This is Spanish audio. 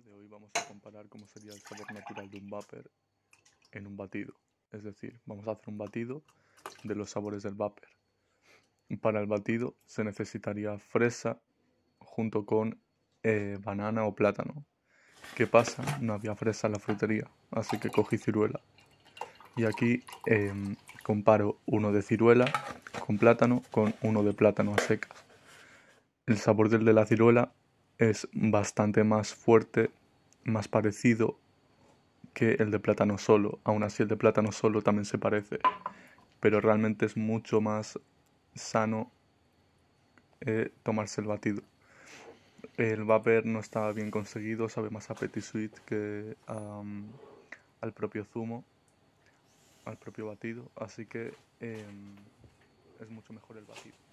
de hoy vamos a comparar cómo sería el sabor natural de un vapor en un batido. Es decir, vamos a hacer un batido de los sabores del vapor. Para el batido se necesitaría fresa junto con eh, banana o plátano. ¿Qué pasa? No había fresa en la frutería, así que cogí ciruela. Y aquí em, comparo uno de ciruela con plátano con uno de plátano a seca. El sabor del de la ciruela es bastante más fuerte, más parecido que el de plátano solo. Aún así el de plátano solo también se parece, pero realmente es mucho más sano eh, tomarse el batido. El vapor no está bien conseguido, sabe más a petit sweet que al propio zumo, al propio batido, así que em, es mucho mejor el batido.